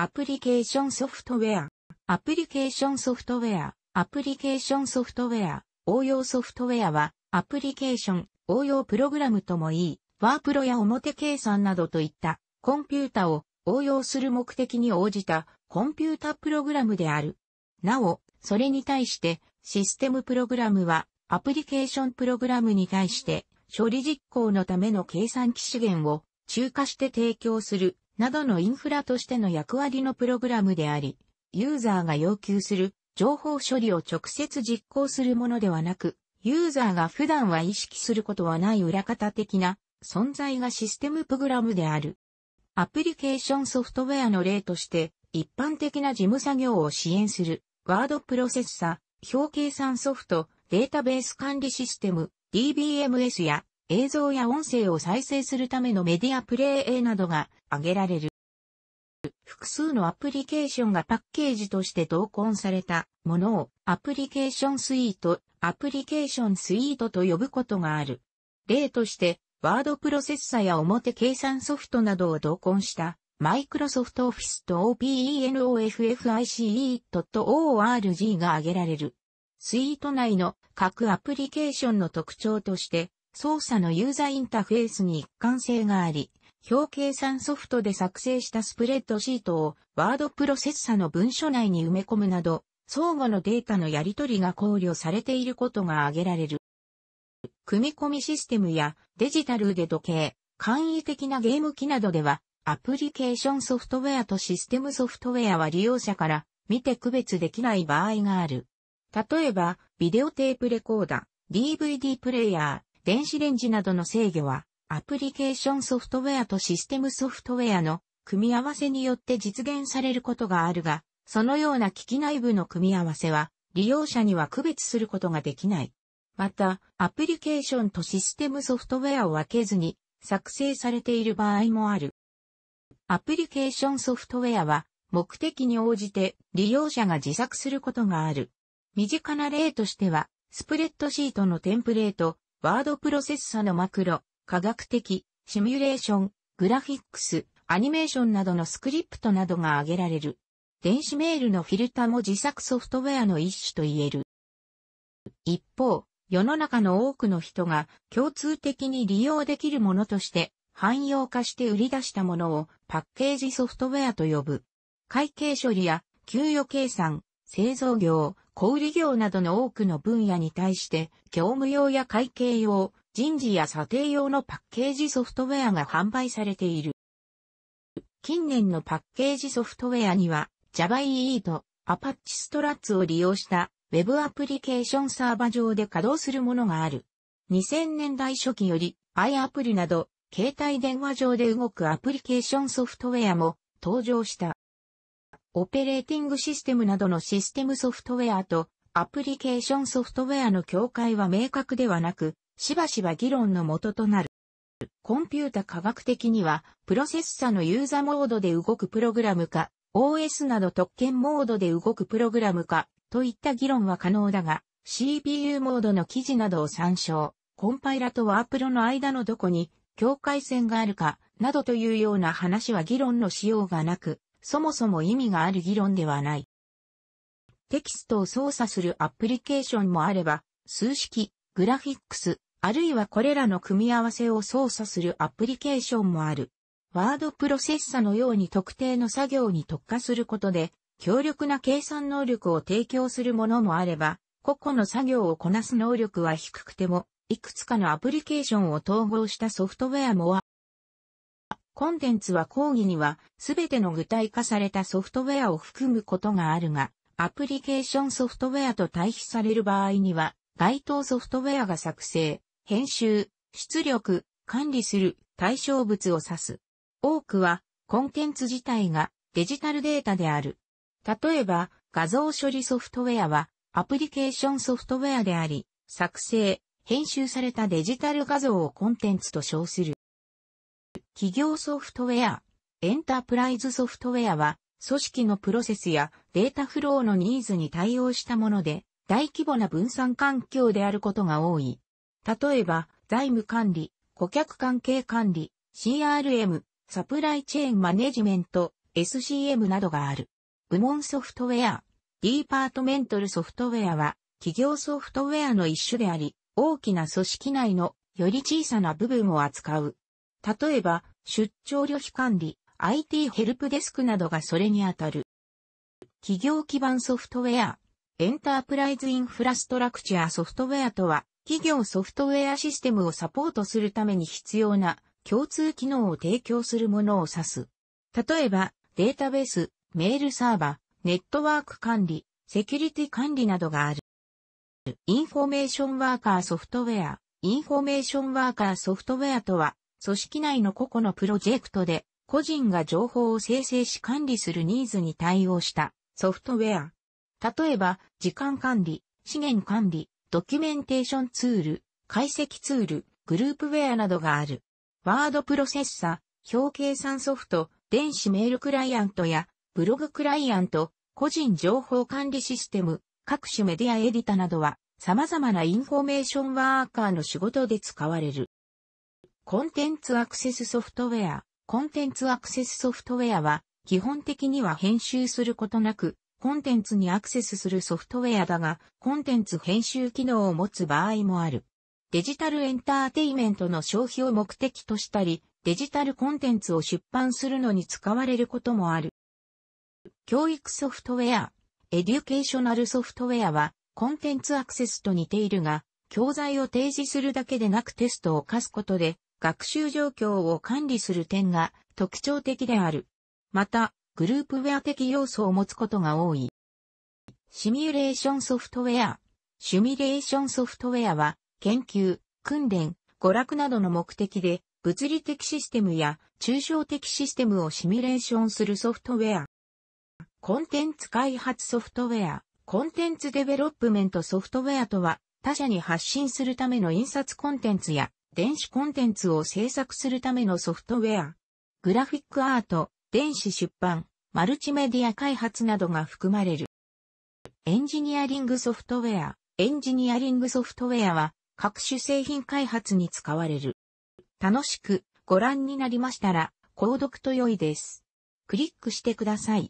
アプリケーションソフトウェア。アプリケーションソフトウェア。アプリケーションソフトウェア。応用ソフトウェアは、アプリケーション、応用プログラムともいい、ワープロや表計算などといった、コンピュータを応用する目的に応じた、コンピュータプログラムである。なお、それに対して、システムプログラムは、アプリケーションプログラムに対して、処理実行のための計算機資源を中華して提供するなどのインフラとしての役割のプログラムであり、ユーザーが要求する情報処理を直接実行するものではなく、ユーザーが普段は意識することはない裏方的な存在がシステムプログラムである。アプリケーションソフトウェアの例として、一般的な事務作業を支援する、ワードプロセッサ、表計算ソフト、データベース管理システム、DBMS や映像や音声を再生するためのメディアプレイなどが挙げられる。複数のアプリケーションがパッケージとして同梱されたものをアプリケーションスイート、アプリケーションスイートと呼ぶことがある。例として、ワードプロセッサや表計算ソフトなどを同梱したマイクロソフトオフィスと OpenOffice.org が挙げられる。スイート内の各アプリケーションの特徴として、操作のユーザーインターフェースに一貫性があり、表計算ソフトで作成したスプレッドシートをワードプロセッサの文書内に埋め込むなど、相互のデータのやり取りが考慮されていることが挙げられる。組み込みシステムやデジタル腕時計、簡易的なゲーム機などでは、アプリケーションソフトウェアとシステムソフトウェアは利用者から見て区別できない場合がある。例えば、ビデオテープレコーダ、ー、DVD プレイヤー、電子レンジなどの制御は、アプリケーションソフトウェアとシステムソフトウェアの組み合わせによって実現されることがあるが、そのような機器内部の組み合わせは、利用者には区別することができない。また、アプリケーションとシステムソフトウェアを分けずに作成されている場合もある。アプリケーションソフトウェアは目的に応じて利用者が自作することがある。身近な例としては、スプレッドシートのテンプレート、ワードプロセッサのマクロ、科学的、シミュレーション、グラフィックス、アニメーションなどのスクリプトなどが挙げられる。電子メールのフィルタも自作ソフトウェアの一種と言える。一方、世の中の多くの人が共通的に利用できるものとして汎用化して売り出したものをパッケージソフトウェアと呼ぶ。会計処理や給与計算、製造業、小売業などの多くの分野に対して、業務用や会計用、人事や査定用のパッケージソフトウェアが販売されている。近年のパッケージソフトウェアには、j a v a e e と Apache Struts を利用した Web アプリケーションサーバ上で稼働するものがある。2000年代初期より iApple など、携帯電話上で動くアプリケーションソフトウェアも登場した。オペレーティングシステムなどのシステムソフトウェアとアプリケーションソフトウェアの境界は明確ではなく、しばしば議論の元となる。コンピュータ科学的には、プロセッサのユーザーモードで動くプログラムか、OS など特権モードで動くプログラムか、といった議論は可能だが、CPU モードの記事などを参照、コンパイラとワープロの間のどこに境界線があるか、などというような話は議論のしようがなく、そもそも意味がある議論ではない。テキストを操作するアプリケーションもあれば、数式、グラフィックス、あるいはこれらの組み合わせを操作するアプリケーションもある。ワードプロセッサのように特定の作業に特化することで、強力な計算能力を提供するものもあれば、個々の作業をこなす能力は低くても、いくつかのアプリケーションを統合したソフトウェアもコンテンツは講義には全ての具体化されたソフトウェアを含むことがあるが、アプリケーションソフトウェアと対比される場合には、該当ソフトウェアが作成、編集、出力、管理する対象物を指す。多くはコンテンツ自体がデジタルデータである。例えば、画像処理ソフトウェアはアプリケーションソフトウェアであり、作成、編集されたデジタル画像をコンテンツと称する。企業ソフトウェア、エンタープライズソフトウェアは、組織のプロセスやデータフローのニーズに対応したもので、大規模な分散環境であることが多い。例えば、財務管理、顧客関係管理、CRM、サプライチェーンマネジメント、SCM などがある。部門ソフトウェア、ディーパートメントルソフトウェアは、企業ソフトウェアの一種であり、大きな組織内のより小さな部分を扱う例えば、出張旅費管理、IT ヘルプデスクなどがそれにあたる。企業基盤ソフトウェア、エンタープライズインフラストラクチャーソフトウェアとは、企業ソフトウェアシステムをサポートするために必要な共通機能を提供するものを指す。例えば、データベース、メールサーバー、ネットワーク管理、セキュリティ管理などがある。インフォメーションワーカーソフトウェア、インフォメーションワーカーソフトウェアとは、組織内の個々のプロジェクトで、個人が情報を生成し管理するニーズに対応したソフトウェア。例えば、時間管理、資源管理、ドキュメンテーションツール、解析ツール、グループウェアなどがある。ワードプロセッサ、表計算ソフト、電子メールクライアントやブログクライアント、個人情報管理システム、各種メディアエディタなどは様々なインフォメーションワーカーの仕事で使われる。コンテンツアクセスソフトウェア。コンテンツアクセスソフトウェアは、基本的には編集することなく、コンテンツにアクセスするソフトウェアだが、コンテンツ編集機能を持つ場合もある。デジタルエンターテイメントの消費を目的としたり、デジタルコンテンツを出版するのに使われることもある。教育ソフトウェア、エデュケーショナルソフトウェアは、コンテンツアクセスと似ているが、教材を提示するだけでなくテストを課すことで、学習状況を管理する点が特徴的である。また、グループウェア的要素を持つことが多い。シミュレーションソフトウェア。シミュレーションソフトウェアは、研究、訓練、娯楽などの目的で、物理的システムや抽象的システムをシミュレーションするソフトウェア。コンテンツ開発ソフトウェア、コンテンツデベロップメントソフトウェアとは、他社に発信するための印刷コンテンツや電子コンテンツを制作するためのソフトウェア、グラフィックアート、電子出版、マルチメディア開発などが含まれる。エンジニアリングソフトウェア、エンジニアリングソフトウェアは各種製品開発に使われる。楽しくご覧になりましたら、購読と良いです。クリックしてください。